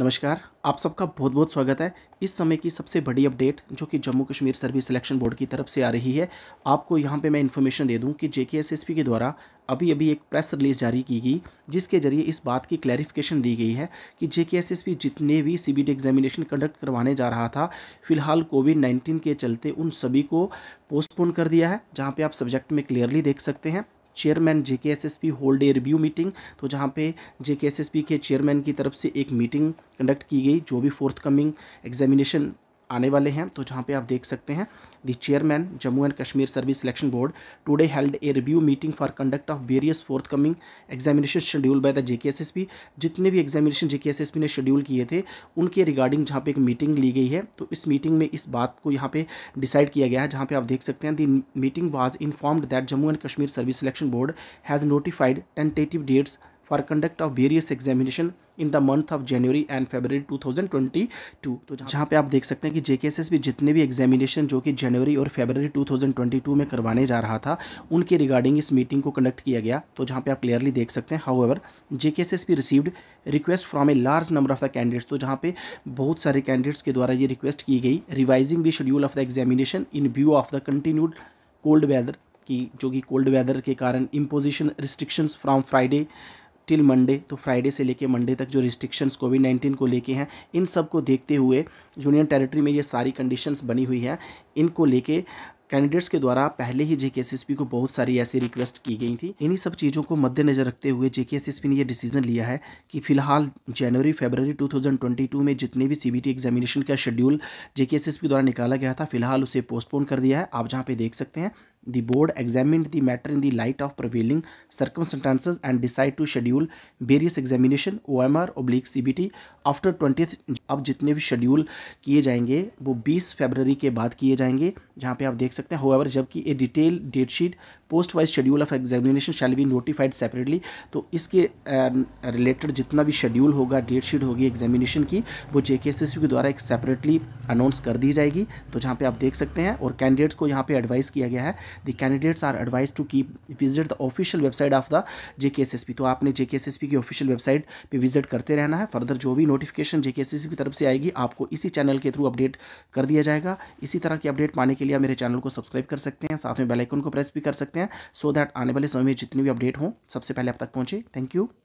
नमस्कार आप सबका बहुत बहुत स्वागत है इस समय की सबसे बड़ी अपडेट जो कि Jammu Kashmir service selection board की तरफ से आ रही है आपको यहाँ पे मैं इन्फॉर्मेशन दे दूँ कि जे के द्वारा अभी अभी एक प्रेस रिलीज़ जारी की गई जिसके जरिए इस बात की क्लैरिफिकेशन दी गई है कि जे जितने भी सी एग्जामिनेशन कंडक्ट करवाने जा रहा था फिलहाल कोविड नाइन्टीन के चलते उन सभी को पोस्टपोन कर दिया है जहाँ पर आप सब्जेक्ट में क्लियरली देख सकते हैं chairman J K S S P hold a review meeting तो जहाँ पे J K S S P के चेयरमैन की तरफ से एक मीटिंग कंडक्ट की गई जो भी फोर्थ कमिंग एग्जामिनेशन आने वाले हैं तो जहाँ पे आप देख सकते हैं the chairman Jammu and Kashmir service selection board today held a review meeting for conduct of various forthcoming examination schedule by the JKSSP जितने भी एग्जामिनेशन जेकेएसएसपी ने शेड्यूल किए थे उनके रिगार्डिंग जहाँ पे एक मीटिंग ली गई है तो इस मीटिंग में इस बात को यहाँ पे डिसाइड किया गया है जहाँ पे आप देख सकते हैं the meeting was informed that Jammu and Kashmir service selection board has notified tentative dates for conduct of various examination in the month of January and February 2022 तो जहाँ पे आप देख सकते हैं कि जे भी जितने भी एग्जामिनेशन जो कि जनवरी और फेबररी 2022 में करवाने जा रहा था उनके रिगार्डिंग इस मीटिंग को कंडक्ट किया गया तो जहाँ पे आप क्लियरली देख सकते हैं how however JKSSB received request from a large number of the candidates तो जहाँ पे बहुत सारे कैंडिडेट्स के द्वारा ये रिक्वेस्ट की गई revising the schedule of the examination in view of the continued cold weather की जो कि कोल्ड वेदर के कारण imposition restrictions from Friday till Monday तो फ्राइडे से लेके मंडे तक जो रिस्ट्रिक्शंस कोविड नाइन्टीन को लेके हैं इन सब को देखते हुए यूनियन टेरिटरी में ये सारी कंडीशंस बनी हुई हैं इनको लेके कैंडिडेट्स के द्वारा पहले ही जेके को बहुत सारी ऐसी रिक्वेस्ट की गई थी इन्हीं सब चीज़ों को मद्देनजर रखते हुए जेके ने यह डिसीजन लिया है कि फिलहाल जनवरी फरवरी 2022 में जितने भी सी एग्जामिनेशन का शेड्यूल जेके द्वारा निकाला गया था फिलहाल उसे पोस्टपोन कर दिया है आप जहाँ पे देख सकते हैं The board examined the matter in the light of prevailing circumstances and decided to schedule various examination OMR oblique CBT after 20th अब जितने भी शेड्यूल किए जाएंगे वो 20 फरवरी के बाद किए जाएंगे जहाँ पे आप देख सकते हैं हो एवर जबकि a detail date sheet post wise schedule of examination shall be notified separately तो इसके रिलेटेड जितना भी शेड्यूल होगा डेट शीट होगी एग्जामिनेशन की वो जे के द्वारा एक सेपरेटली अनाउंस कर दी जाएगी तो जहाँ पे आप देख सकते हैं और कैंडिडेट्स को यहाँ पे एडवाइस किया गया है the candidates are advised to keep visit the official website of the J तो आपने जे की ऑफिशियल वेबसाइट पर विजिट करते रहना है फर्दर जो भी नोटिफिकेशन जे की तरफ से आएगी आपको इसी चैनल के थ्रू अपडेट कर दिया जाएगा इसी तरह की अपडेट पाने के लिए मेरे चैनल को सब्सक्राइब कर सकते हैं साथ में बेलाइकन को प्रेस भी कर सकते हैं सो दैट आने वाले समय में जितनी भी अपडेट हों सबसे पहले आप तक पहुँचे थैंक यू